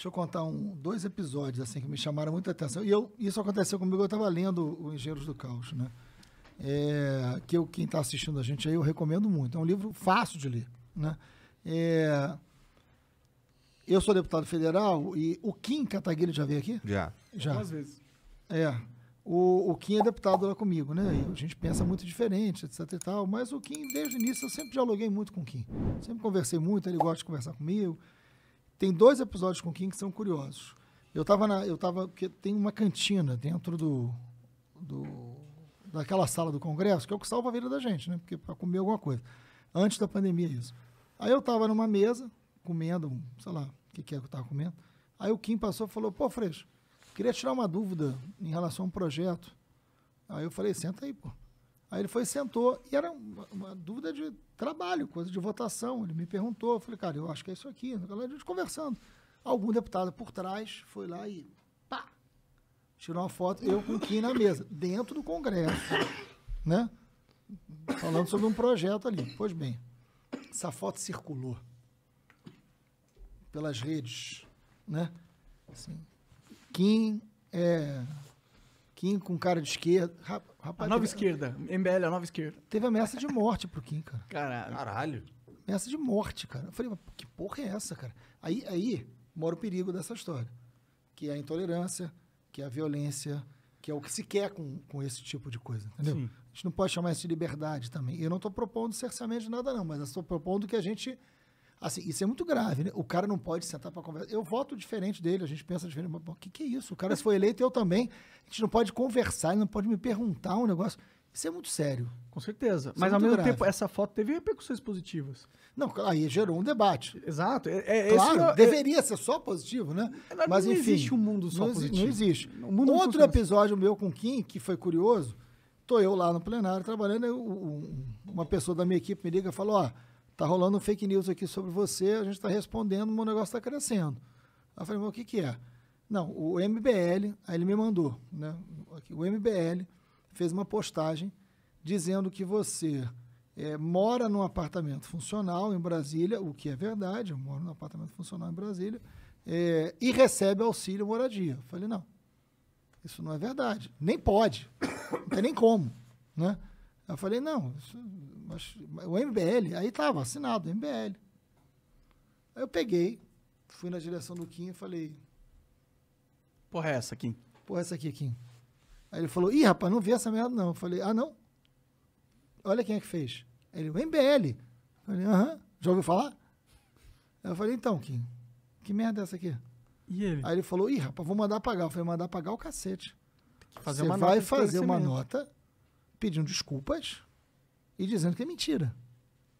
Deixa eu contar um, dois episódios assim que me chamaram muita atenção. E eu, isso aconteceu comigo, eu estava lendo o Engenheiros do Caos, né? É, que eu, quem está assistindo a gente aí, eu recomendo muito. É um livro fácil de ler, né? É, eu sou deputado federal e o Kim Kataguiri já veio aqui? Já. Já. Algumas vezes. É. O, o, Kim é deputado lá comigo, né? E a gente pensa muito diferente, etc e tal. Mas o Kim, desde o início, eu sempre dialoguei muito com o Kim. Sempre conversei muito, ele gosta de conversar comigo. Tem dois episódios com o Kim que são curiosos. Eu tava na. Eu tava. Porque tem uma cantina dentro do. do daquela sala do Congresso, que é o que salva a vida da gente, né? Porque é para comer alguma coisa. Antes da pandemia, isso. Aí eu tava numa mesa, comendo, sei lá, o que, que é que eu tava comendo. Aí o Kim passou e falou: pô, Freixo, queria tirar uma dúvida em relação a um projeto. Aí eu falei: senta aí, pô. Aí ele foi sentou, e era uma, uma, dúvida de trabalho, coisa de votação. Ele me perguntou, eu falei, cara, eu acho que é isso aqui. A gente conversando. Algum deputado por trás foi lá e pá! Tirou uma foto, eu com o Kim na mesa, dentro do Congresso, né? Falando sobre um projeto ali. Pois bem, essa foto circulou pelas redes, né? Assim, Kim é, Kim com cara de esquerda. Rapaz, a nova teve... esquerda. MBL, a nova esquerda. Teve ameaça de morte pro Kim, cara. Caralho. Caralho. Ameaça de morte, cara. Eu falei, mas que porra é essa, cara? Aí, aí mora o perigo dessa história. Que é a intolerância, que é a violência, que é o que se quer com, com esse tipo de coisa, entendeu? Sim. A gente não pode chamar isso de liberdade também. Eu não estou propondo cerceamento de nada, não, mas estou propondo que a gente Assim, isso é muito grave, né? O cara não pode sentar para conversar. Eu voto diferente dele, a gente pensa diferente. Mas, o que, que é isso? O cara foi eleito, eu também. A gente não pode conversar, ele não pode me perguntar um negócio. Isso é muito sério. Com certeza. Isso é Mas é ao mesmo grave. tempo, essa foto teve repercussões positivas. Não, aí gerou um debate. Exato. É, é claro, esse, é deveria é, ser só positivo, né? Não, Mas não enfim, existe um mundo só não positivo. Não existe. Um Outro assim. episódio meu com Kim, que foi curioso, tô eu lá no plenário trabalhando, eu, um, uma pessoa da minha equipe me liga e fala, ó Tá rolando um fake news aqui sobre você, a gente está respondendo, meu negócio está crescendo. Aí eu falei, mas o que, que é? Não, o MBL, aí ele me mandou, né? O MBL fez uma postagem dizendo que você é, mora num apartamento funcional em Brasília, o que é verdade, eu moro num apartamento funcional em Brasília, é, e recebe auxílio moradia. Eu falei, não, isso não é verdade. Nem pode, não tem nem como, né? Eu falei, não, mas o MBL, aí estava assinado, o MBL. Aí eu peguei, fui na direção do Kim e falei. Porra, é essa, Kim? Porra, é essa aqui, Kim. Aí ele falou, ih, rapaz, não vi essa merda, não. Eu falei, ah, não? Olha quem é que fez. Aí ele, o MBL. Eu falei, aham, já ouviu falar? Aí eu falei, então, Kim, que merda é essa aqui? E ele? Aí ele falou, ih, rapaz, vou mandar pagar. Eu falei, mandar pagar é o cacete. Você vai fazer uma nota pedindo desculpas e dizendo que é mentira.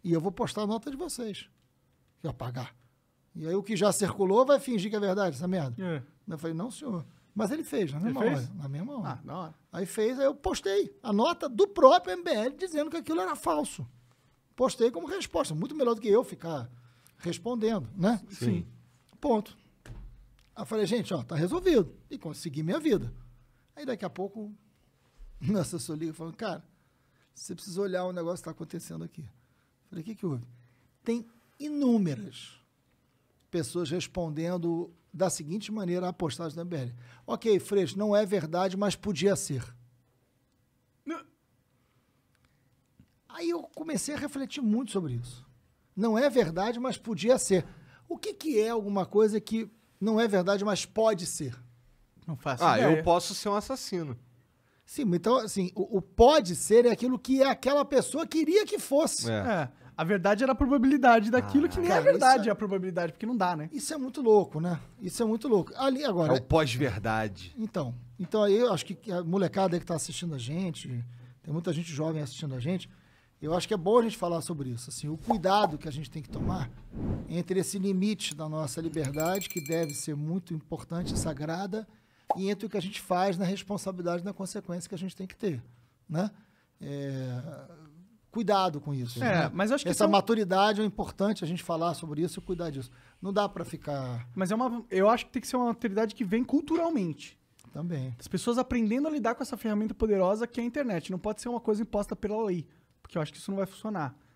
E eu vou postar a nota de vocês. Que apagar. E aí o que já circulou vai fingir que é verdade, essa merda. É. Eu falei, não, senhor. Mas ele fez, na mesma ele hora. Fez? Na mesma hora. Ah, na hora. Aí fez, aí eu postei a nota do próprio MBL dizendo que aquilo era falso. Postei como resposta. Muito melhor do que eu ficar respondendo, né? Sim. Sim. Ponto. Aí eu falei, gente, ó, tá resolvido. E consegui minha vida. Aí daqui a pouco na liga falando, cara, você precisa olhar o negócio que está acontecendo aqui. falei, o que, que houve? Tem inúmeras pessoas respondendo da seguinte maneira a postagem da MBL. Ok, Freixo, não é verdade, mas podia ser. Não. Aí eu comecei a refletir muito sobre isso. Não é verdade, mas podia ser. O que, que é alguma coisa que não é verdade, mas pode ser? Não faço ah, ideia. eu posso ser um assassino. Sim, então, assim, o, o, pode ser é aquilo que aquela pessoa queria que fosse. É. é. A verdade era a probabilidade daquilo ah, que nem é cara, é verdade é... a probabilidade, porque não dá, né? Isso é muito louco, né? Isso é muito louco. Ali agora. É o pós-verdade. Então, então aí eu acho que a molecada que está assistindo a gente, tem muita gente jovem assistindo a gente, eu acho que é bom a gente falar sobre isso, assim, o cuidado que a gente tem que tomar entre esse limite da nossa liberdade, que deve ser muito importante, sagrada, e entre o que a gente faz na responsabilidade na consequência que a gente tem que ter, né? É, cuidado com isso. É, né? mas acho que essa são... maturidade é importante a gente falar sobre isso e cuidar disso. Não dá para ficar. Mas é uma, eu acho que tem que ser uma maturidade que vem culturalmente. Também. As pessoas aprendendo a lidar com essa ferramenta poderosa que é a internet. Não pode ser uma coisa imposta pela lei, porque eu acho que isso não vai funcionar.